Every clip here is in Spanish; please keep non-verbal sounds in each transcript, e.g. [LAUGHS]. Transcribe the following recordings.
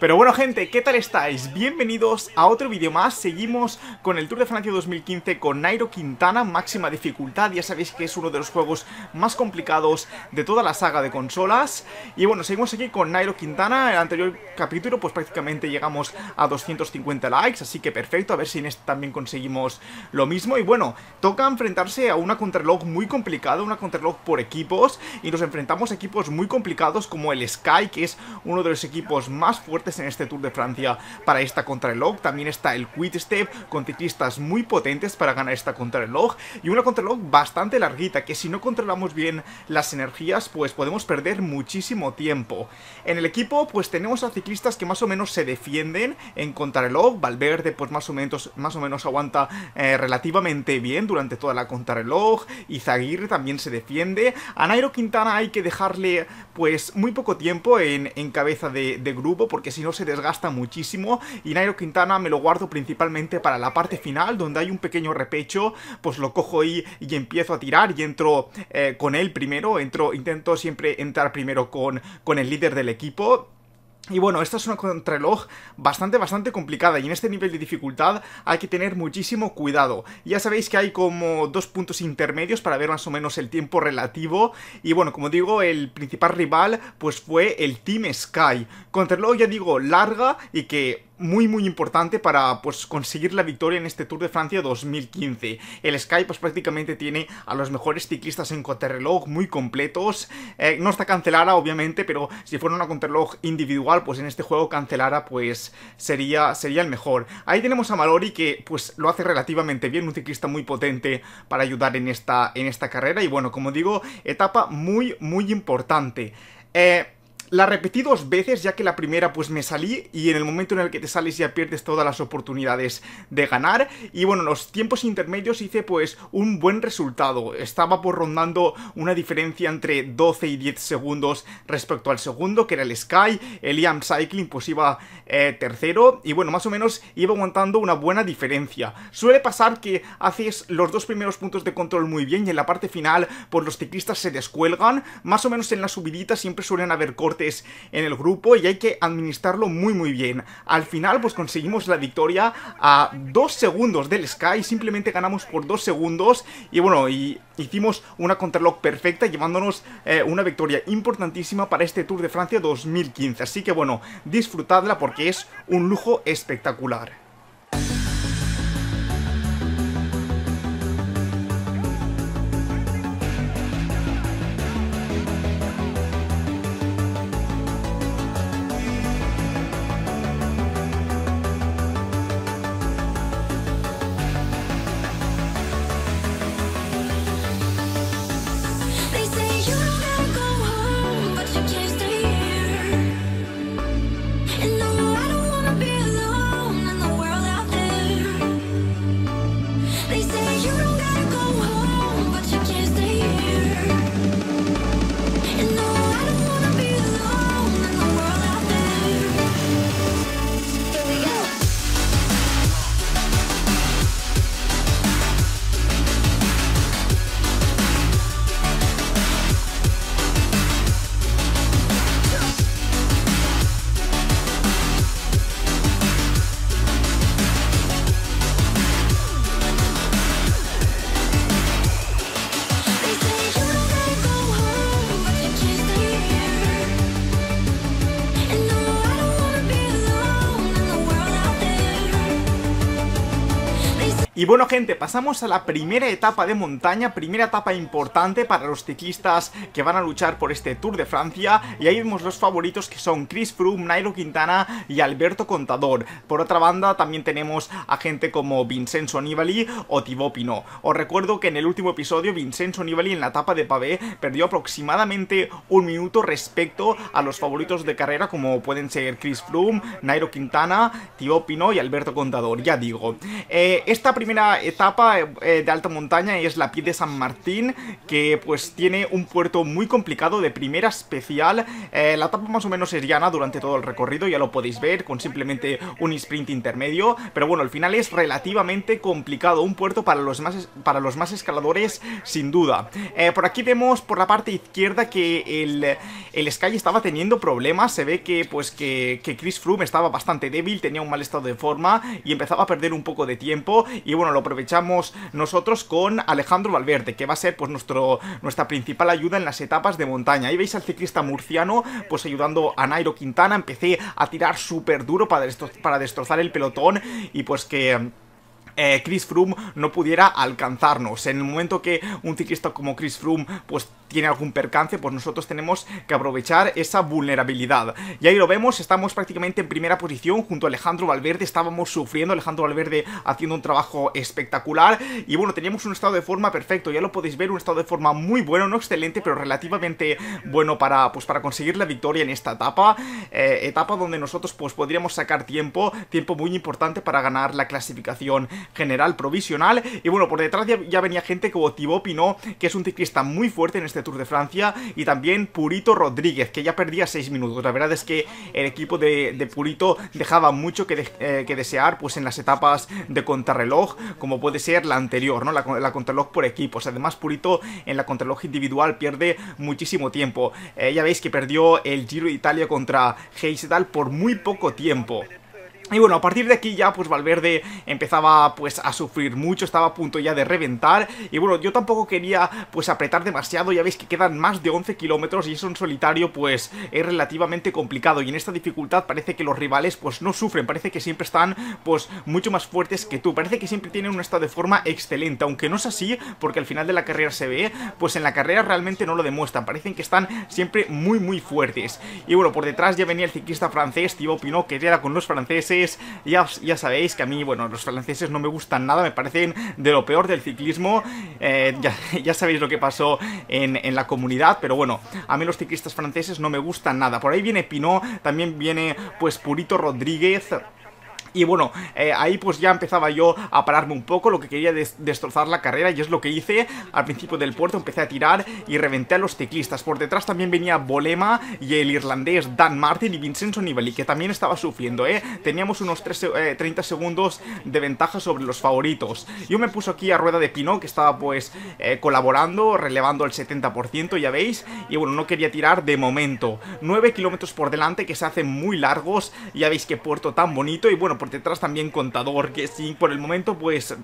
Pero bueno gente, ¿qué tal estáis? Bienvenidos a otro vídeo más, seguimos con el Tour de Francia 2015 con Nairo Quintana, máxima dificultad, ya sabéis que es uno de los juegos más complicados de toda la saga de consolas Y bueno, seguimos aquí con Nairo Quintana, en el anterior capítulo pues prácticamente llegamos a 250 likes, así que perfecto, a ver si en este también conseguimos lo mismo Y bueno, toca enfrentarse a una counterlog muy complicada, una counterlog por equipos Y nos enfrentamos a equipos muy complicados como el Sky, que es uno de los equipos más fuertes en este Tour de Francia para esta contrarreloj. También está el Quit Step con ciclistas muy potentes para ganar esta contrarreloj y una contrarreloj bastante larguita que si no controlamos bien las energías pues podemos perder muchísimo tiempo. En el equipo pues tenemos a ciclistas que más o menos se defienden en contrarreloj. Valverde pues más o menos, más o menos aguanta eh, relativamente bien durante toda la contrarreloj. Izaguirre también se defiende. A Nairo Quintana hay que dejarle pues muy poco tiempo en, cabeza de, de grupo porque si si no se desgasta muchísimo y Nairo Quintana me lo guardo principalmente para la parte final donde hay un pequeño repecho, pues lo cojo y, y empiezo a tirar y entro eh, con él primero, intento siempre entrar primero con, con el líder del equipo y bueno, esta es una contrarreloj bastante, bastante complicada y en este nivel de dificultad hay que tener muchísimo cuidado. Ya sabéis que hay como dos puntos intermedios para ver más o menos el tiempo relativo y bueno, como digo, el principal rival pues fue el Team Sky. Contrarreloj ya digo larga y que muy muy importante para pues, conseguir la victoria en este Tour de Francia 2015. El Sky pues prácticamente tiene a los mejores ciclistas en contrarreloj muy completos. Eh, no está cancelada obviamente, pero si fuera una contrarreloj individual pues en este juego Cancelara pues sería, sería el mejor. Ahí tenemos a Malori que pues lo hace relativamente bien, un ciclista muy potente para ayudar en esta, en esta carrera y bueno como digo etapa muy muy importante. Eh, la repetí dos veces ya que la primera pues me salí y en el momento en el que te sales ya pierdes todas las oportunidades de ganar y bueno, los tiempos intermedios hice pues un buen resultado. Estaba por pues, rondando una diferencia entre 12 y 10 segundos respecto al segundo que era el Sky, el Iam Cycling pues iba eh, tercero y bueno, más o menos iba aguantando una buena diferencia. Suele pasar que haces los dos primeros puntos de control muy bien y en la parte final por pues, los ciclistas se descuelgan, más o menos en la subidita siempre suelen haber cortes en el grupo y hay que administrarlo muy muy bien. Al final pues conseguimos la victoria a dos segundos del Sky, simplemente ganamos por dos segundos y bueno, y hicimos una Contralock perfecta llevándonos eh, una victoria importantísima para este Tour de Francia 2015. Así que bueno, disfrutadla porque es un lujo espectacular. Y bueno gente, pasamos a la primera etapa de montaña, primera etapa importante para los ciclistas que van a luchar por este Tour de Francia y ahí vemos los favoritos que son Chris Froome, Nairo Quintana y Alberto Contador. Por otra banda también tenemos a gente como Vincenzo Nibali o Thibaut Pinot. Os recuerdo que en el último episodio Vincenzo Nibali en la etapa de pavé perdió aproximadamente un minuto respecto a los favoritos de carrera como pueden ser Chris Froome, Nairo Quintana, Thibaut Pinot y Alberto Contador, ya digo. Eh, esta primera primera etapa eh, de alta montaña es la Pied de San Martín, que pues tiene un puerto muy complicado de primera especial. Eh, la etapa más o menos es llana durante todo el recorrido, ya lo podéis ver, con simplemente un sprint intermedio. Pero bueno, al final es relativamente complicado, un puerto para los más, para los más escaladores sin duda. Eh, por aquí vemos por la parte izquierda que el, Sky estaba teniendo problemas, se ve que pues que, que Chris Froome estaba bastante débil, tenía un mal estado de forma y empezaba a perder un poco de tiempo y bueno, lo aprovechamos nosotros con Alejandro Valverde, que va a ser pues nuestro, nuestra principal ayuda en las etapas de montaña. Ahí veis al ciclista murciano pues ayudando a Nairo Quintana, empecé a tirar súper duro para destrozar el pelotón y pues que... Eh, Chris Froome no pudiera alcanzarnos. En el momento que un ciclista como Chris Froome pues tiene algún percance, pues nosotros tenemos que aprovechar esa vulnerabilidad. Y ahí lo vemos, estamos prácticamente en primera posición junto a Alejandro Valverde, estábamos sufriendo, Alejandro Valverde haciendo un trabajo espectacular y bueno, teníamos un estado de forma perfecto, ya lo podéis ver, un estado de forma muy bueno, no excelente, pero relativamente bueno para, pues, para conseguir la victoria en esta etapa, eh, etapa donde nosotros pues podríamos sacar tiempo, tiempo muy importante para ganar la clasificación general provisional. Y bueno, por detrás ya, venía gente como Thibaut Pinot, que es un ciclista muy fuerte en este Tour de Francia, y también Purito Rodríguez, que ya perdía 6 minutos. La verdad es que el equipo de, Purito dejaba mucho eh, que, desear pues en las etapas de contrarreloj, como puede ser la anterior, ¿no? La, la contrarreloj por equipos. Además, Purito en la contrarreloj individual pierde muchísimo tiempo. Eh, ya veis que perdió el Giro de Italia contra Heisedal por muy poco tiempo. Y bueno, a partir de aquí ya pues Valverde empezaba pues a sufrir mucho, estaba a punto ya de reventar y bueno, yo tampoco quería pues apretar demasiado, ya veis que quedan más de 11 kilómetros y eso en solitario pues es relativamente complicado y en esta dificultad parece que los rivales pues no sufren, parece que siempre están pues mucho más fuertes que tú, parece que siempre tienen un estado de forma excelente, aunque no es así porque al final de la carrera se ve, pues en la carrera realmente no lo demuestran, parecen que están siempre muy muy fuertes y bueno, por detrás ya venía el ciclista francés Thibaut Pinot que era con los franceses ya, ya sabéis que a mí, bueno, los franceses no me gustan nada, me parecen de lo peor del ciclismo. Eh, ya, ya, sabéis lo que pasó en, en, la comunidad, pero bueno, a mí los ciclistas franceses no me gustan nada. Por ahí viene Pinot, también viene pues Purito Rodríguez. Y bueno, eh, ahí pues ya empezaba yo a pararme un poco, lo que quería es destrozar la carrera y es lo que hice al principio del puerto, empecé a tirar y reventé a los ciclistas Por detrás también venía Bolema y el irlandés Dan Martin y Vincenzo Nibali, que también estaba sufriendo, ¿eh? Teníamos unos 30 eh, segundos de ventaja sobre los favoritos. Yo me puse aquí a rueda de Pino que estaba pues eh, colaborando, relevando el 70%, ya veis, y bueno, no quería tirar de momento. 9 kilómetros por delante que se hacen muy largos, ya veis qué puerto tan bonito y bueno, por detrás también contador, que sí, por el momento pues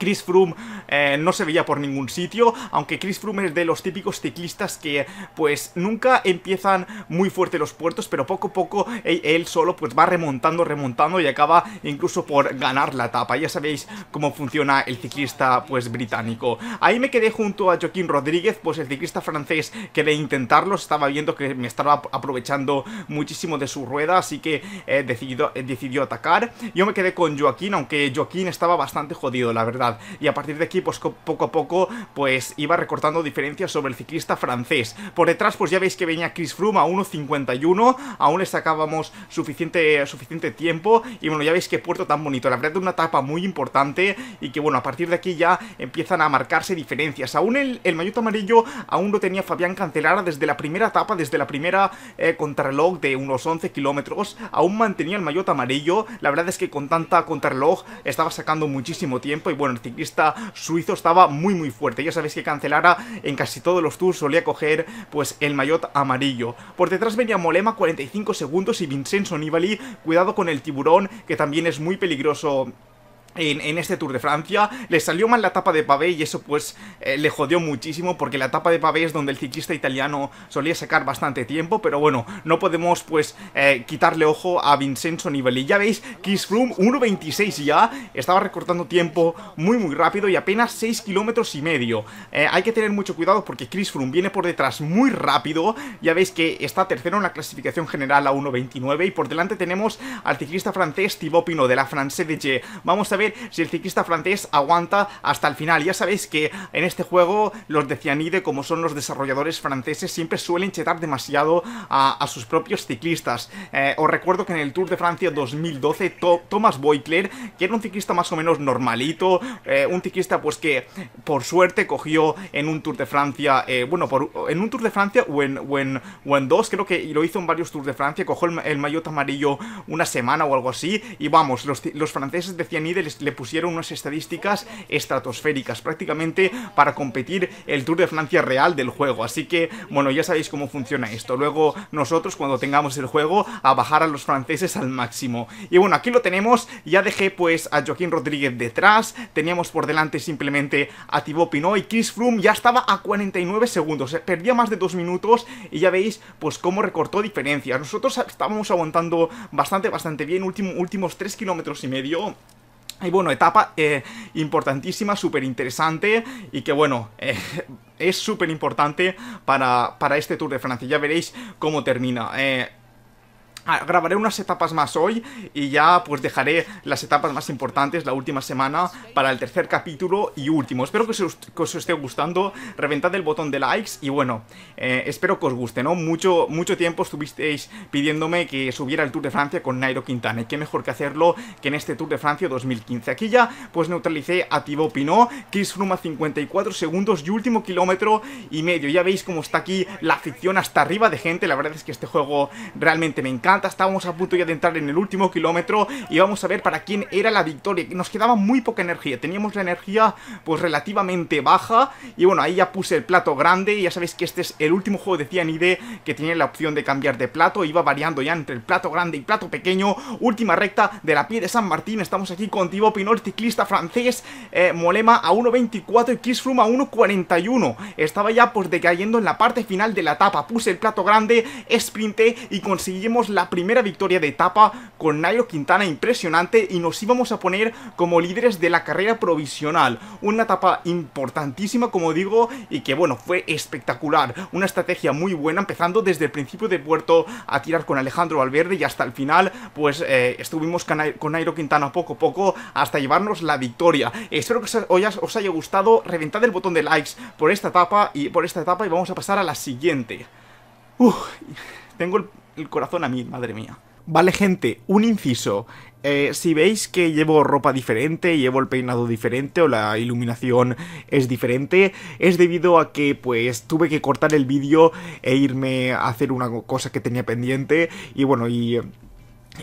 Chris Froome eh, no se veía por ningún sitio, aunque Chris Froome es de los típicos ciclistas que pues nunca empiezan muy fuerte los puertos, pero poco a poco él, solo pues va remontando, remontando y acaba incluso por ganar la etapa. Ya sabéis cómo funciona el ciclista pues británico. Ahí me quedé junto a Joaquín Rodríguez, pues el ciclista francés quería intentarlo, estaba viendo que me estaba aprovechando muchísimo de su rueda, así que eh, eh, decidió atacar. Yo me quedé con Joaquín, aunque Joaquín estaba bastante jodido, la verdad y a partir de aquí pues poco a poco pues iba recortando diferencias sobre el ciclista francés. Por detrás pues ya veis que venía Chris Froome a 1.51, aún le sacábamos suficiente, suficiente tiempo y bueno ya veis qué puerto tan bonito, la verdad una etapa muy importante y que bueno a partir de aquí ya empiezan a marcarse diferencias. Aún el, el amarillo aún lo tenía Fabián Cancelara desde la primera etapa, desde la primera eh, contrarreloj de unos 11 kilómetros, aún mantenía el maillot amarillo, la verdad es que con tanta contrarreloj estaba sacando muchísimo tiempo y bueno, ciclista suizo estaba muy muy fuerte. Ya sabéis que Cancelara en casi todos los tours solía coger pues el maillot amarillo. Por detrás venía Molema 45 segundos y Vincenzo Nibali, cuidado con el tiburón que también es muy peligroso en, este Tour de Francia. Le salió mal la etapa de Pavé y eso pues eh, le jodió muchísimo porque la etapa de Pavé es donde el ciclista italiano solía sacar bastante tiempo, pero bueno, no podemos pues eh, quitarle ojo a Vincenzo Nibali. Ya veis, Chris Froome 1.26 ya, estaba recortando tiempo muy muy rápido y apenas 6 kilómetros y medio. Eh, hay que tener mucho cuidado porque Chris Froome viene por detrás muy rápido, ya veis que está tercero en la clasificación general a 1.29 y por delante tenemos al ciclista francés Thibaut Pinot de la France de G. Vamos a si el ciclista francés aguanta hasta el final. Ya sabéis que en este juego los de Cianide, como son los desarrolladores franceses, siempre suelen chetar demasiado a, sus propios ciclistas. Eh, os recuerdo que en el Tour de Francia 2012, Thomas Boitler que era un ciclista más o menos normalito, eh, un ciclista pues que por suerte cogió en un Tour de Francia, eh, bueno, en un Tour de Francia o en, en, dos, creo que lo hizo en varios Tours de Francia, cogió el, el amarillo una semana o algo así, y vamos, los, los franceses de Cianide le pusieron unas estadísticas estratosféricas, prácticamente para competir el Tour de Francia real del juego. Así que, bueno, ya sabéis cómo funciona esto. Luego nosotros, cuando tengamos el juego, a bajar a los franceses al máximo. Y bueno, aquí lo tenemos. Ya dejé pues a Joaquín Rodríguez detrás. Teníamos por delante simplemente a Thibaut Pinot y Chris Froome ya estaba a 49 segundos. Eh, perdía más de dos minutos y ya veis pues cómo recortó diferencias. Nosotros estábamos aguantando bastante, bastante bien. Último, últimos 3 kilómetros y medio. Y bueno, etapa eh, importantísima, súper interesante y que bueno, eh, [LAUGHS] es súper importante para, para, este Tour de Francia. Ya veréis cómo termina. Eh, Ah, grabaré unas etapas más hoy y ya pues dejaré las etapas más importantes la última semana para el tercer capítulo y último. Espero que os, esté gustando, reventad el botón de likes y bueno, eh, espero que os guste, ¿no? Mucho, mucho tiempo estuvisteis pidiéndome que subiera el Tour de Francia con Nairo Quintana y qué mejor que hacerlo que en este Tour de Francia 2015. Aquí ya pues neutralicé a Thibaut Pinot, Chris Froome a 54 segundos y último kilómetro y medio. Ya veis cómo está aquí la ficción hasta arriba de gente, la verdad es que este juego realmente me encanta Estábamos a punto ya de entrar en el último kilómetro y vamos a ver para quién era la victoria. Nos quedaba muy poca energía. Teníamos la energía pues relativamente baja y bueno, ahí ya puse el plato grande. Y ya sabéis que este es el último juego de Cianide que tiene la opción de cambiar de plato. Iba variando ya entre el plato grande y plato pequeño. Última recta de la pie de San Martín. Estamos aquí con Thibaut Pinot, ciclista francés. Eh, Molema a 1.24 y Room a 1.41. Estaba ya pues decayendo en la parte final de la etapa. Puse el plato grande, sprinté y conseguimos la la primera victoria de etapa con Nairo Quintana impresionante y nos íbamos a poner como líderes de la carrera provisional. Una etapa importantísima, como digo, y que bueno, fue espectacular. Una estrategia muy buena, empezando desde el principio de puerto a tirar con Alejandro Valverde y hasta el final, pues eh, estuvimos con Nairo Quintana poco a poco hasta llevarnos la victoria. Espero que os haya gustado, reventad el botón de likes por esta etapa y por esta etapa y vamos a pasar a la siguiente. Uf, tengo el el corazón a mí, madre mía. Vale, gente, un inciso. Eh, si veis que llevo ropa diferente, llevo el peinado diferente o la iluminación es diferente, es debido a que pues tuve que cortar el vídeo e irme a hacer una cosa que tenía pendiente y bueno, y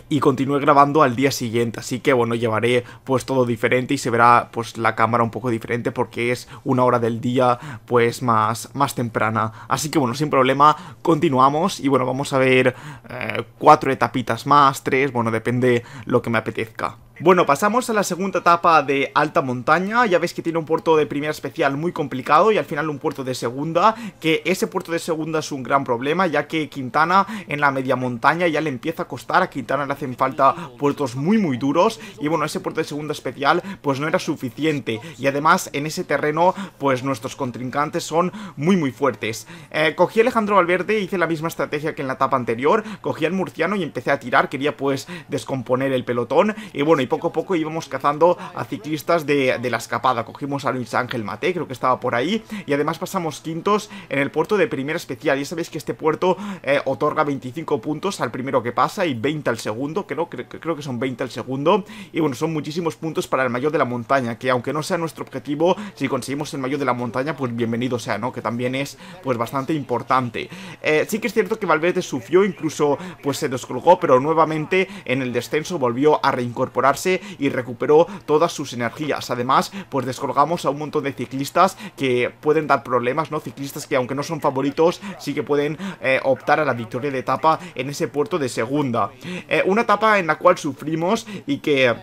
y continué grabando al día siguiente, así que bueno, llevaré pues todo diferente y se verá pues la cámara un poco diferente porque es una hora del día pues más, más temprana. Así que bueno, sin problema, continuamos y bueno, vamos a ver eh, cuatro etapitas más, tres, bueno, depende lo que me apetezca. Bueno, pasamos a la segunda etapa de alta montaña, ya veis que tiene un puerto de primera especial muy complicado y al final un puerto de segunda, que ese puerto de segunda es un gran problema, ya que Quintana en la media montaña ya le empieza a costar, a Quintana le hacen falta puertos muy muy duros, y bueno, ese puerto de segunda especial pues no era suficiente, y además en ese terreno pues nuestros contrincantes son muy muy fuertes. Eh, cogí Alejandro Valverde, hice la misma estrategia que en la etapa anterior, cogí al murciano y empecé a tirar, quería pues descomponer el pelotón, y bueno, poco a poco íbamos cazando a ciclistas de, la escapada. Cogimos a Luis Ángel Mate, creo que estaba por ahí, y además pasamos quintos en el puerto de primera especial. Ya sabéis que este puerto eh, otorga 25 puntos al primero que pasa y 20 al segundo, creo, creo que son 20 al segundo. Y bueno, son muchísimos puntos para el mayor de la montaña, que aunque no sea nuestro objetivo, si conseguimos el mayor de la montaña, pues bienvenido sea, ¿no? Que también es pues bastante importante. Eh, sí que es cierto que Valverde sufrió, incluso pues se descolgó, pero nuevamente en el descenso volvió a reincorporarse y recuperó todas sus energías. Además, pues descolgamos a un montón de ciclistas que pueden dar problemas, ¿no? Ciclistas que aunque no son favoritos, sí que pueden eh, optar a la victoria de etapa en ese puerto de segunda. Eh, una etapa en la cual sufrimos y que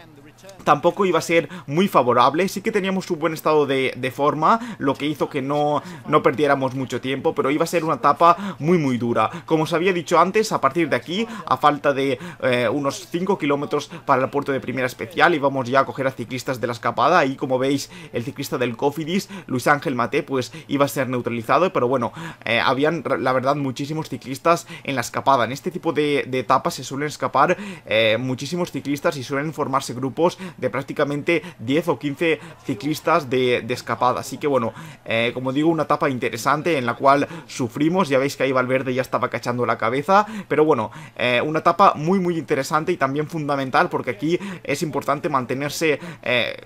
tampoco iba a ser muy favorable. Sí que teníamos un buen estado de, forma, lo que hizo que no, no perdiéramos mucho tiempo, pero iba a ser una etapa muy muy dura. Como os había dicho antes, a partir de aquí, a falta de eh, unos 5 kilómetros para el puerto de primera especial, íbamos ya a coger a ciclistas de la escapada y como veis, el ciclista del Cofidis, Luis Ángel Mate, pues iba a ser neutralizado, pero bueno, eh, habían la verdad muchísimos ciclistas en la escapada. En este tipo de, etapas se suelen escapar eh, muchísimos ciclistas y suelen formarse grupos de prácticamente 10 o 15 ciclistas de, escapada. Así que bueno, eh, como digo, una etapa interesante en la cual sufrimos. Ya veis que ahí Valverde ya estaba cachando la cabeza. Pero bueno, eh, una etapa muy muy interesante y también fundamental porque aquí es importante mantenerse... Eh,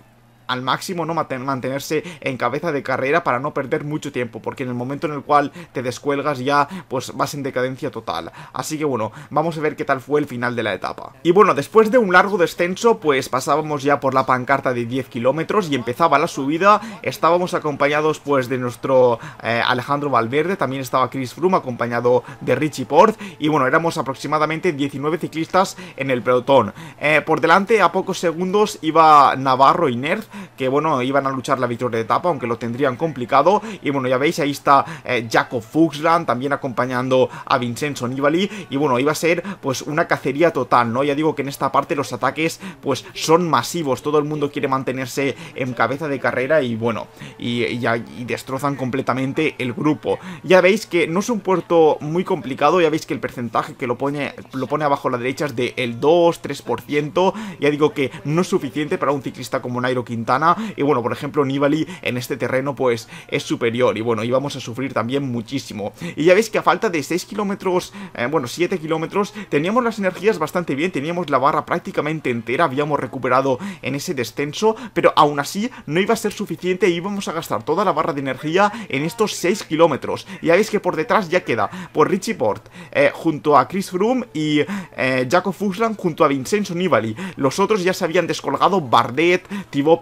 al máximo, ¿no? Mantenerse en cabeza de carrera para no perder mucho tiempo, porque en el momento en el cual te descuelgas ya, pues vas en decadencia total. Así que bueno, vamos a ver qué tal fue el final de la etapa. Y bueno, después de un largo descenso, pues pasábamos ya por la pancarta de 10 kilómetros y empezaba la subida. Estábamos acompañados pues de nuestro eh, Alejandro Valverde, también estaba Chris Froome acompañado de Richie Port y bueno, éramos aproximadamente 19 ciclistas en el pelotón. Eh, por delante, a pocos segundos, iba Navarro y Nerf, que bueno, iban a luchar la victoria de etapa, aunque lo tendrían complicado. Y bueno, ya veis, ahí está eh, Jacob Fuchsland también acompañando a Vincenzo Nibali. Y bueno, iba a ser pues una cacería total, ¿no? Ya digo que en esta parte los ataques pues son masivos, todo el mundo quiere mantenerse en cabeza de carrera y bueno, y, destrozan completamente el grupo. Ya veis que no es un puerto muy complicado, ya veis que el porcentaje que lo pone, lo pone abajo a la derecha es del 2-3%, ya digo que no es suficiente para un ciclista como Nairo Quintana y bueno, por ejemplo, Nibali en este terreno pues es superior. Y bueno, íbamos a sufrir también muchísimo. Y ya veis que a falta de 6 kilómetros, eh, bueno, 7 kilómetros, teníamos las energías bastante bien. Teníamos la barra prácticamente entera. Habíamos recuperado en ese descenso. Pero aún así no iba a ser suficiente. Íbamos a gastar toda la barra de energía en estos 6 kilómetros. Y ya veis que por detrás ya queda por pues, Richie Port eh, junto a Chris Froome y eh, Jacob junto a Vincenzo Nibali. Los otros ya se habían descolgado Bardet, Thibaut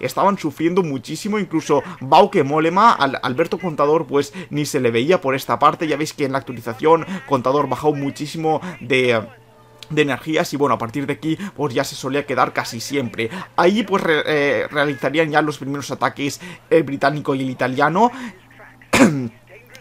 estaban sufriendo muchísimo, incluso Bauke Molema, al, Alberto Contador pues ni se le veía por esta parte, ya veis que en la actualización Contador bajó muchísimo de energías y bueno, a partir de aquí pues ya se solía quedar casi siempre. Ahí pues eh, realizarían ya los primeros ataques el británico y el italiano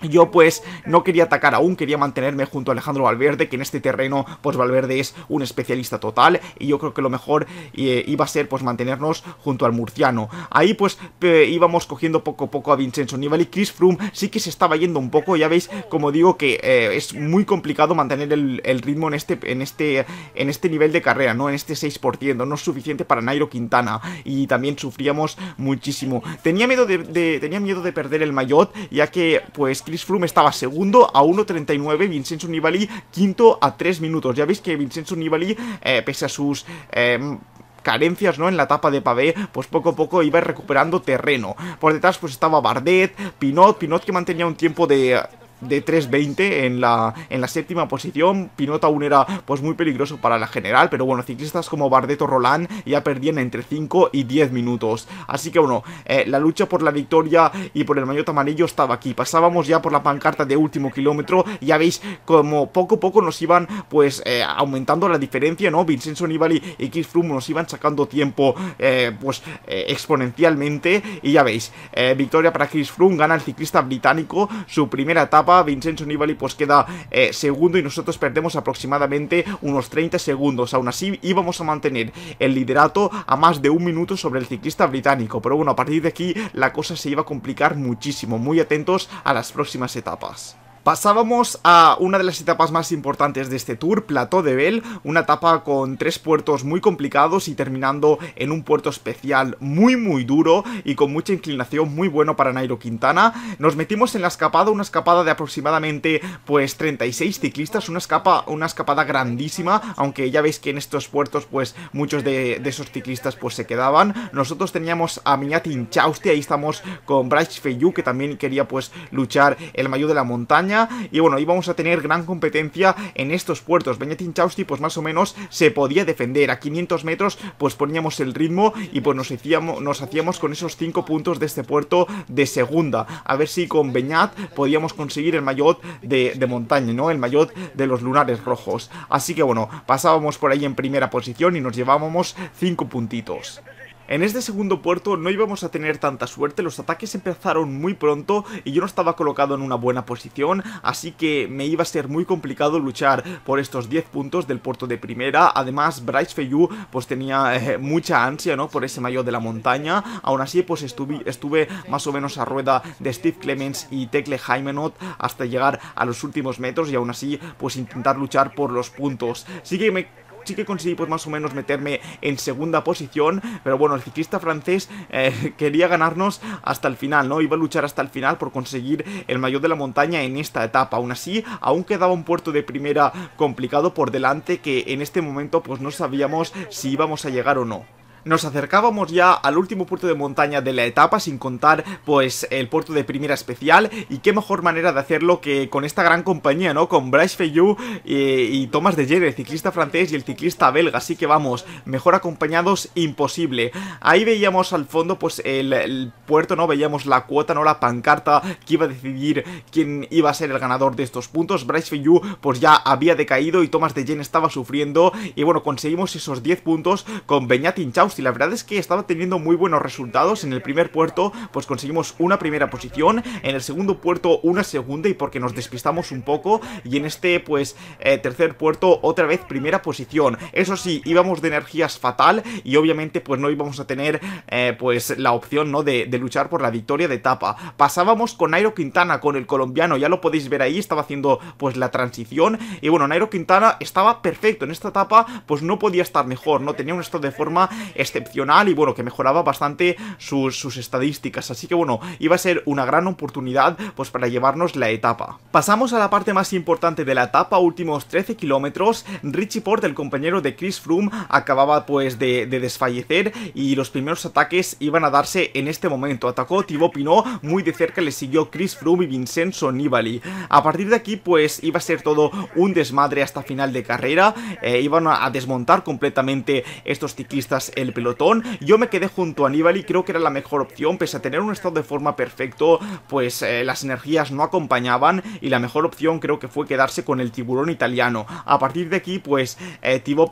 yo pues no quería atacar aún, quería mantenerme junto a Alejandro Valverde, que en este terreno pues Valverde es un especialista total y yo creo que lo mejor eh, iba a ser pues mantenernos junto al murciano. Ahí pues íbamos cogiendo poco a poco a Vincenzo Nibali, Chris Froome sí que se estaba yendo un poco, ya veis como digo que eh, es muy complicado mantener el, ritmo en este, en, este, en este nivel de carrera, ¿no? En este 6%, no es suficiente para Nairo Quintana y también sufríamos muchísimo. Tenía miedo de, tenía miedo de perder el Mayotte, ya que pues Chris Flume estaba segundo a 1.39, Vincenzo Nibali quinto a 3 minutos. Ya veis que Vincenzo Nibali, eh, pese a sus... Em, carencias, ¿no? En la etapa de Pavé, pues poco a poco iba recuperando terreno. Por detrás, pues estaba Bardet, Pinot, Pinot que mantenía un tiempo de de 3.20 en la, en la séptima posición. Pinota aún era pues muy peligroso para la general, pero bueno, ciclistas como Bardeto Roland ya perdían entre 5 y 10 minutos. Así que bueno, eh, la lucha por la victoria y por el maillot amarillo estaba aquí. Pasábamos ya por la pancarta de último kilómetro, ya veis como poco a poco nos iban pues eh, aumentando la diferencia, ¿no? Vincenzo Nibali y Chris Froome nos iban sacando tiempo eh, pues exponencialmente y ya veis, victoria para Chris Froome, gana el ciclista británico su primera etapa Vincenzo Nibali pues queda eh, segundo y nosotros perdemos aproximadamente unos 30 segundos. Aún así íbamos a mantener el liderato a más de un minuto sobre el ciclista británico. Pero bueno, a partir de aquí la cosa se iba a complicar muchísimo. Muy atentos a las próximas etapas. Pasábamos a una de las etapas más importantes de este tour, Plateau de Bell, una etapa con tres puertos muy complicados y terminando en un puerto especial muy muy duro y con mucha inclinación muy bueno para Nairo Quintana. Nos metimos en la escapada, una escapada de aproximadamente pues 36 ciclistas, una, escapa, una escapada grandísima, aunque ya veis que en estos puertos pues muchos de, esos ciclistas pues se quedaban. Nosotros teníamos a Miñatin Inchausti, ahí estamos con Bryce Feyú que también quería pues luchar el mayo de la montaña y bueno, íbamos a tener gran competencia en estos puertos. Beñatin Chausti pues más o menos se podía defender. A 500 metros pues poníamos el ritmo y pues nos hacíamos, nos hacíamos con esos 5 puntos de este puerto de segunda. A ver si con Beñat podíamos conseguir el maillot de, de montaña, ¿no? El maillot de los lunares rojos. Así que bueno, pasábamos por ahí en primera posición y nos llevábamos 5 puntitos. En este segundo puerto no íbamos a tener tanta suerte, los ataques empezaron muy pronto y yo no estaba colocado en una buena posición, así que me iba a ser muy complicado luchar por estos 10 puntos del puerto de primera, además Bryce Feyu pues tenía eh, mucha ansia ¿no? por ese mayo de la montaña, aún así pues estuve, estuve más o menos a rueda de Steve Clemens y Tecle Jaimenot hasta llegar a los últimos metros y aún así pues intentar luchar por los puntos. Sígueme. que me sí que conseguí pues más o menos meterme en segunda posición, pero bueno, el ciclista francés eh, [LAUGHS] quería ganarnos hasta el final, ¿no? Iba a luchar hasta el final por conseguir el mayor de la montaña en esta etapa, aún así, aún quedaba un puerto de primera complicado por delante que en este momento pues no sabíamos si íbamos a llegar o no. Nos acercábamos ya al último puerto de montaña de la etapa, sin contar pues el puerto de primera especial, y qué mejor manera de hacerlo que con esta gran compañía, ¿no? Con Bryce Feyu eh, y, Thomas de Jere, el ciclista francés y el ciclista belga, así que vamos, mejor acompañados imposible. Ahí veíamos al fondo pues el, puerto, ¿no? Veíamos la cuota, ¿no? La pancarta que iba a decidir quién iba a ser el ganador de estos puntos. Bryce Feyu, pues ya había decaído y Thomas de Jere estaba sufriendo, y bueno, conseguimos esos 10 puntos con Beñat Inchaus y la verdad es que estaba teniendo muy buenos resultados. En el primer puerto pues conseguimos una primera posición, en el segundo puerto una segunda y porque nos despistamos un poco y en este pues eh, tercer puerto otra vez primera posición. Eso sí, íbamos de energías fatal y obviamente pues no íbamos a tener eh, pues la opción no de, de, luchar por la victoria de etapa. Pasábamos con Nairo Quintana, con el colombiano, ya lo podéis ver ahí, estaba haciendo pues la transición y bueno, Nairo Quintana estaba perfecto en esta etapa, pues no podía estar mejor, no tenía un estado de forma excepcional y bueno, que mejoraba bastante sus, estadísticas. Así que bueno, iba a ser una gran oportunidad pues para llevarnos la etapa. Pasamos a la parte más importante de la etapa, últimos 13 kilómetros. Richie Port, el compañero de Chris Froome, acababa pues de, desfallecer y los primeros ataques iban a darse en este momento. Atacó Thibaut Pinot, muy de cerca le siguió Chris Froome y Vincenzo Nibali. A partir de aquí pues iba a ser todo un desmadre hasta final de carrera. Eh, iban a desmontar completamente estos ciclistas el pelotón. Yo me quedé junto a Aníbal y creo que era la mejor opción, pese a tener un estado de forma perfecto, pues eh, las energías no acompañaban y la mejor opción creo que fue quedarse con el tiburón italiano. A partir de aquí, pues eh, Thibaut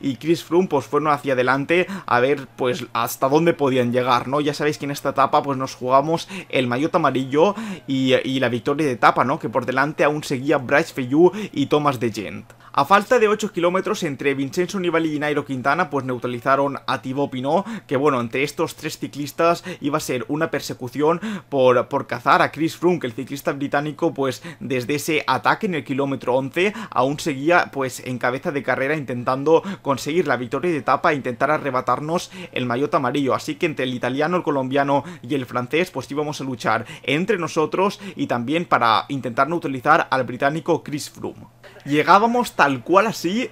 y Chris Froome pues fueron hacia adelante a ver pues hasta dónde podían llegar, ¿no? Ya sabéis que en esta etapa pues nos jugamos el maillot amarillo y, la victoria de etapa, ¿no? Que por delante aún seguía Bryce Feyou y Thomas de Gent. A falta de 8 kilómetros entre Vincenzo Nibali y Nairo Quintana, pues neutralizaron a Thibaut Pinot, que bueno, entre estos tres ciclistas iba a ser una persecución por, cazar a Chris Froome, el ciclista británico, pues desde ese ataque en el kilómetro 11 aún seguía pues en cabeza de carrera intentando conseguir la victoria de etapa e intentar arrebatarnos el maillot amarillo. Así que entre el italiano, el colombiano y el francés, pues íbamos a luchar entre nosotros y también para intentar neutralizar al británico Chris Froome. Llegábamos tal cual así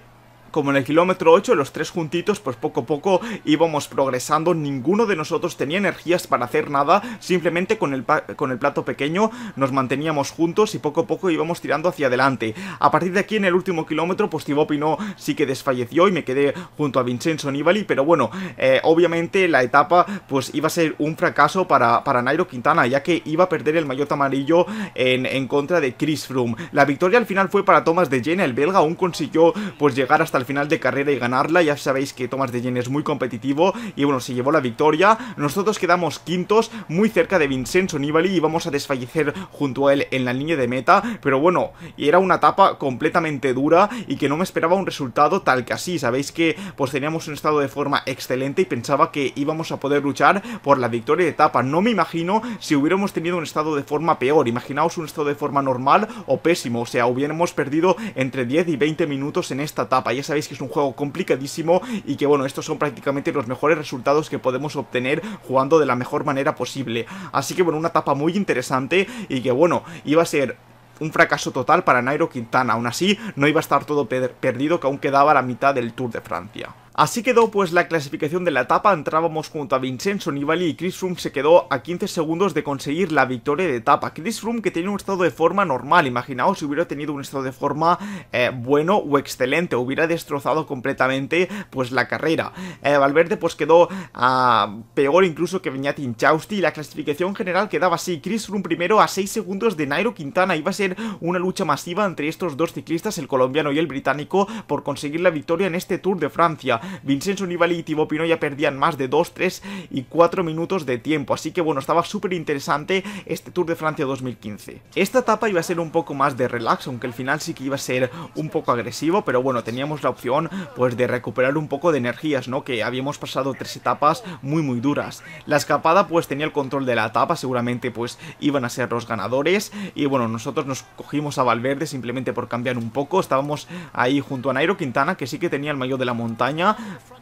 como en el kilómetro 8, los tres juntitos, pues poco a poco íbamos progresando. Ninguno de nosotros tenía energías para hacer nada, simplemente con el, con el plato pequeño nos manteníamos juntos y poco a poco íbamos tirando hacia adelante. A partir de aquí, en el último kilómetro, pues Thibaut Pinot sí que desfalleció y me quedé junto a Vincenzo Nibali, pero bueno, eh, obviamente la etapa pues iba a ser un fracaso para, Nairo Quintana, ya que iba a perder el maillot amarillo en, contra de Chris Froome. La victoria al final fue para Thomas de Jena, el belga aún consiguió pues llegar hasta final de carrera y ganarla. Ya sabéis que Thomas de Jen es muy competitivo y bueno, se llevó la victoria. Nosotros quedamos quintos, muy cerca de Vincenzo Nibali y vamos a desfallecer junto a él en la línea de meta. Pero bueno, era una etapa completamente dura y que no me esperaba un resultado tal que así. Sabéis que pues teníamos un estado de forma excelente y pensaba que íbamos a poder luchar por la victoria de etapa. No me imagino si hubiéramos tenido un estado de forma peor. Imaginaos un estado de forma normal o pésimo. O sea, hubiéramos perdido entre 10 y 20 minutos en esta etapa. Y sabéis que es un juego complicadísimo y que bueno, estos son prácticamente los mejores resultados que podemos obtener jugando de la mejor manera posible. Así que bueno, una etapa muy interesante y que bueno, iba a ser un fracaso total para Nairo Quintana. Aún así, no iba a estar todo perdido que aún quedaba la mitad del Tour de Francia. Así quedó pues la clasificación de la etapa, entrábamos junto a Vincenzo Nibali y Chris Froome se quedó a 15 segundos de conseguir la victoria de etapa. Chris Froome que tenía un estado de forma normal, imaginaos si hubiera tenido un estado de forma eh, bueno o excelente, hubiera destrozado completamente pues la carrera. Eh, Valverde pues quedó ah, peor incluso que Vignatin Chausti. y la clasificación general quedaba así, Chris Froome primero a 6 segundos de Nairo Quintana, iba a ser una lucha masiva entre estos dos ciclistas, el colombiano y el británico, por conseguir la victoria en este Tour de Francia. Vincenzo Nibali y Thibaut ya perdían más de 2, 3 y 4 minutos de tiempo. Así que bueno, estaba súper interesante este Tour de Francia 2015. Esta etapa iba a ser un poco más de relax, aunque el final sí que iba a ser un poco agresivo, pero bueno, teníamos la opción pues de recuperar un poco de energías, ¿no? Que habíamos pasado tres etapas muy muy duras. La escapada pues tenía el control de la etapa, seguramente pues iban a ser los ganadores y bueno, nosotros nos cogimos a Valverde simplemente por cambiar un poco, estábamos ahí junto a Nairo Quintana que sí que tenía el mayor de la montaña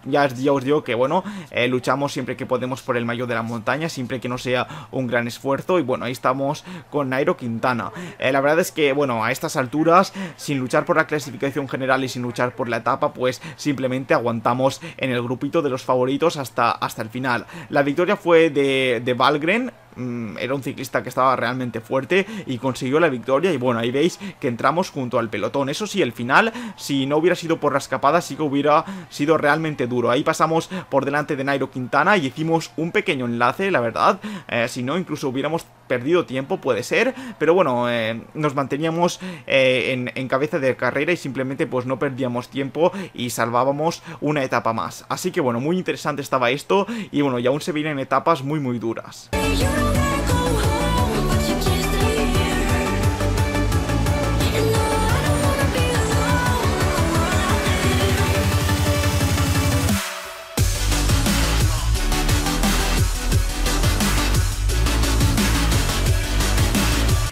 ya os, digo que, bueno, eh, luchamos siempre que podemos por el mayo de la montaña, siempre que no sea un gran esfuerzo. Y bueno, ahí estamos con Nairo Quintana. Eh, la verdad es que, bueno, a estas alturas, sin luchar por la clasificación general y sin luchar por la etapa, pues simplemente aguantamos en el grupito de los favoritos hasta, hasta el final. La victoria fue de, de Valgren Mm, era un ciclista que estaba realmente fuerte y consiguió la victoria y bueno, ahí veis que entramos junto al pelotón. Eso sí, el final, si no hubiera sido por la escapada, sí que hubiera sido realmente duro. Ahí pasamos por delante de Nairo Quintana y hicimos un pequeño enlace, la verdad. Eh, si no, incluso hubiéramos perdido tiempo, puede ser, pero bueno, eh, nos manteníamos eh, en, cabeza de carrera y simplemente pues no perdíamos tiempo y salvábamos una etapa más. Así que bueno, muy interesante estaba esto y bueno, y aún se vienen etapas muy muy duras.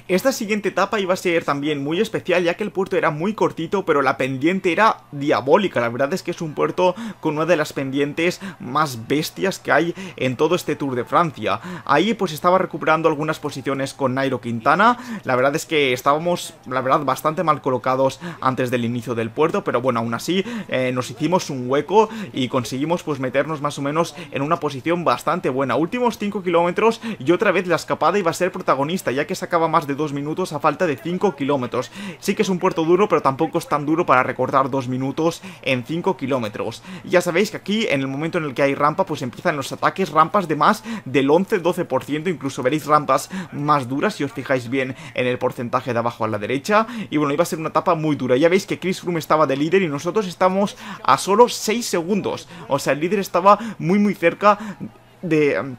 Esta siguiente etapa iba a ser también muy especial ya que el puerto era muy cortito pero la pendiente era diabólica, la verdad es que es un puerto con una de las pendientes más bestias que hay en todo este Tour de Francia. Ahí pues estaba recuperando algunas posiciones con Nairo Quintana, la verdad es que estábamos la verdad bastante mal colocados antes del inicio del puerto pero bueno aún así eh, nos hicimos un hueco y conseguimos pues meternos más o menos en una posición bastante buena. Últimos 5 kilómetros y otra vez la escapada iba a ser protagonista ya que sacaba más de dos minutos a falta de 5 kilómetros. Sí que es un puerto duro, pero tampoco es tan duro para recordar dos minutos en 5 kilómetros. Ya sabéis que aquí, en el momento en el que hay rampa, pues empiezan los ataques, rampas de más del 11-12%, incluso veréis rampas más duras si os fijáis bien en el porcentaje de abajo a la derecha. Y bueno, iba a ser una etapa muy dura. Ya veis que Chris Froome estaba de líder y nosotros estamos a solo 6 segundos. O sea, el líder estaba muy muy cerca de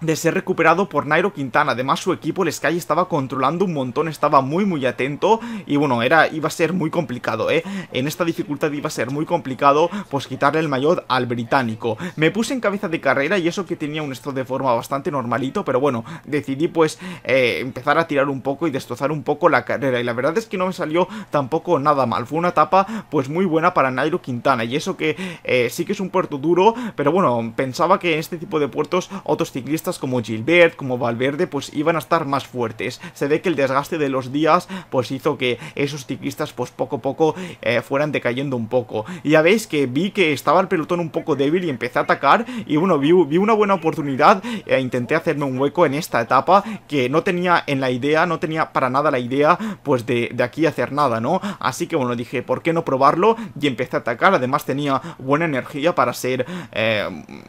de ser recuperado por Nairo Quintana. Además, su equipo, el Sky, estaba controlando un montón, estaba muy, muy atento. Y bueno, era, iba a ser muy complicado, ¿eh? En esta dificultad iba a ser muy complicado, pues quitarle el maillot al británico. Me puse en cabeza de carrera y eso que tenía un esto de forma bastante normalito, pero bueno, decidí pues eh, empezar a tirar un poco y destrozar un poco la carrera. Y la verdad es que no me salió tampoco nada mal. Fue una etapa, pues muy buena para Nairo Quintana. Y eso que eh, sí que es un puerto duro, pero bueno, pensaba que en este tipo de puertos otros ciclistas como Gilbert, como Valverde, pues iban a estar más fuertes. Se ve que el desgaste de los días pues hizo que esos ciclistas pues poco a poco eh, fueran decayendo un poco. Y ya veis que vi que estaba el pelotón un poco débil y empecé a atacar y bueno, vi, una buena oportunidad, e intenté hacerme un hueco en esta etapa que no tenía en la idea, no tenía para nada la idea pues de, aquí hacer nada, ¿no? Así que bueno, dije, ¿por qué no probarlo? Y empecé a atacar, además tenía buena energía para ser, eh,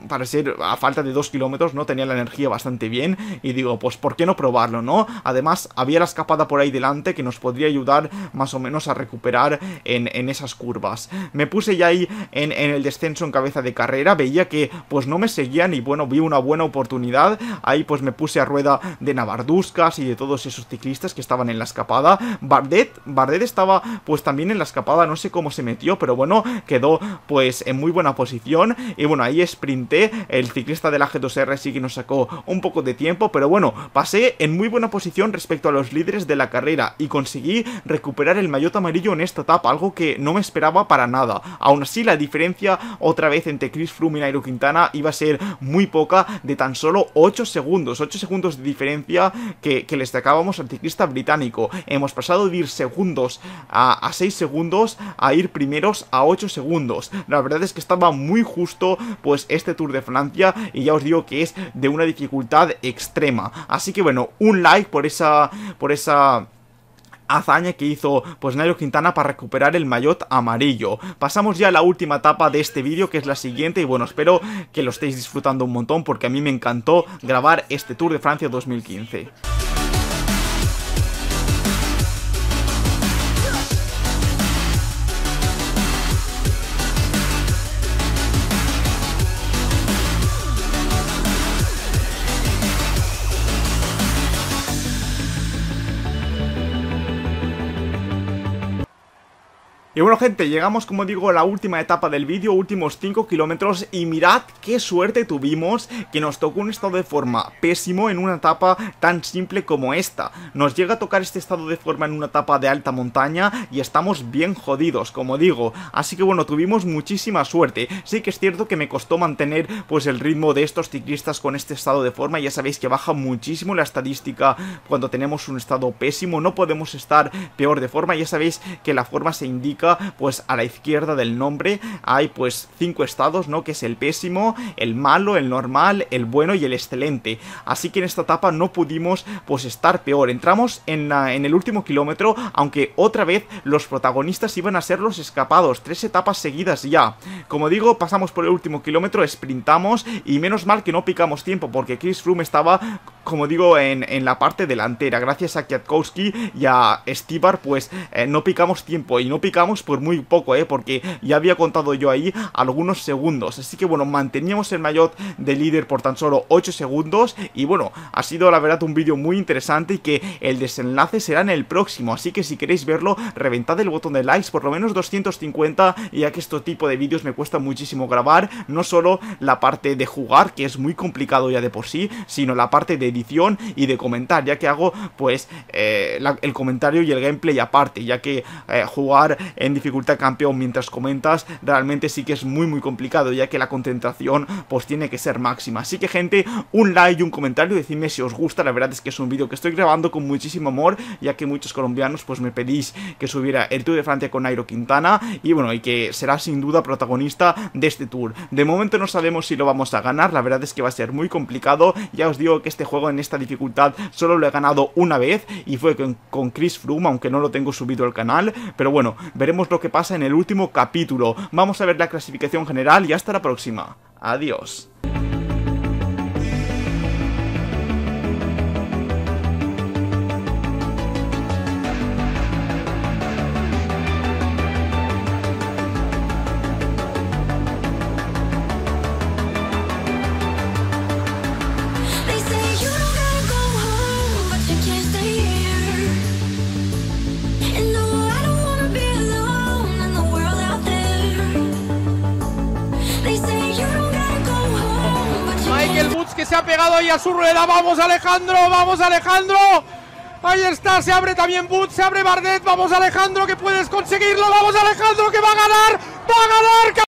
para ser a falta de 2 kilómetros, no tenía la energía bastante bien y digo, pues ¿por qué no probarlo, no? Además, había la escapada por ahí delante que nos podría ayudar más o menos a recuperar en, esas curvas. Me puse ya ahí en, en, el descenso en cabeza de carrera, veía que pues no me seguían y bueno, vi una buena oportunidad, ahí pues me puse a rueda de Navarduscas y de todos esos ciclistas que estaban en la escapada. Bardet, Bardet estaba pues también en la escapada, no sé cómo se metió, pero bueno, quedó pues en muy buena posición y bueno, ahí sprinté, el ciclista de la G2R sí que nos sacó un poco de tiempo, pero bueno, pasé en muy buena posición respecto a los líderes de la carrera y conseguí recuperar el maillot amarillo en esta etapa, algo que no me esperaba para nada. Aún así, la diferencia otra vez entre Chris Froome y Nairo Quintana iba a ser muy poca, de tan solo 8 segundos, 8 segundos de diferencia que, les sacábamos al ciclista británico. Hemos pasado de ir segundos a, a 6 segundos a ir primeros a 8 segundos. La verdad es que estaba muy justo pues este Tour de Francia y ya os digo que es de una dificultad extrema. Así que bueno, un like por esa... por esa hazaña que hizo pues Nairo Quintana para recuperar el maillot amarillo. Pasamos ya a la última etapa de este vídeo que es la siguiente y bueno, espero que lo estéis disfrutando un montón porque a mí me encantó grabar este Tour de Francia 2015. Y bueno gente, llegamos como digo a la última etapa del vídeo, últimos 5 kilómetros y mirad qué suerte tuvimos que nos tocó un estado de forma pésimo en una etapa tan simple como esta. Nos llega a tocar este estado de forma en una etapa de alta montaña y estamos bien jodidos, como digo. Así que bueno, tuvimos muchísima suerte. Sí que es cierto que me costó mantener pues el ritmo de estos ciclistas con este estado de forma, ya sabéis que baja muchísimo la estadística cuando tenemos un estado pésimo, no podemos estar peor de forma, ya sabéis que la forma se indica pues a la izquierda del nombre hay pues cinco estados, ¿no? Que es el pésimo, el malo, el normal, el bueno y el excelente. Así que en esta etapa no pudimos pues estar peor. Entramos en, en el último kilómetro, aunque otra vez los protagonistas iban a ser los escapados. Tres etapas seguidas ya. Como digo, pasamos por el último kilómetro, sprintamos y menos mal que no picamos tiempo porque Chris Froome estaba como digo, en, la parte delantera. Gracias a Kwiatkowski y a Stibar, pues eh, no picamos tiempo. Y no picamos por muy poco, eh, porque ya había contado yo ahí algunos segundos. Así que bueno, manteníamos el mayot de líder por tan solo 8 segundos. Y bueno, ha sido la verdad un vídeo muy interesante y que el desenlace será en el próximo. Así que si queréis verlo, reventad el botón de likes, por lo menos 250, ya que este tipo de vídeos me cuesta muchísimo grabar. No solo la parte de jugar, que es muy complicado ya de por sí, sino la parte de y de comentar, ya que hago pues eh, el comentario y el gameplay aparte, ya que eh, jugar en dificultad campeón mientras comentas realmente sí que es muy muy complicado, ya que la concentración pues tiene que ser máxima. Así que gente, un like y un comentario, decidme si os gusta, la verdad es que es un vídeo que estoy grabando con muchísimo amor, ya que muchos colombianos pues me pedís que subiera el Tour de Francia con Nairo Quintana y bueno, y que será sin duda protagonista de este Tour. De momento no sabemos si lo vamos a ganar, la verdad es que va a ser muy complicado, ya os digo que este juego en esta dificultad solo lo he ganado una vez y fue con, con Chris Froome, aunque no lo tengo subido al canal. Pero bueno, veremos lo que pasa en el último capítulo. Vamos a ver la clasificación general y hasta la próxima. Adiós. a su rueda. Vamos Alejandro, vamos Alejandro. Ahí está, se abre también Butt se abre Bardet. Vamos Alejandro, que puedes conseguirlo. Vamos Alejandro, que va a ganar. Va a ganar.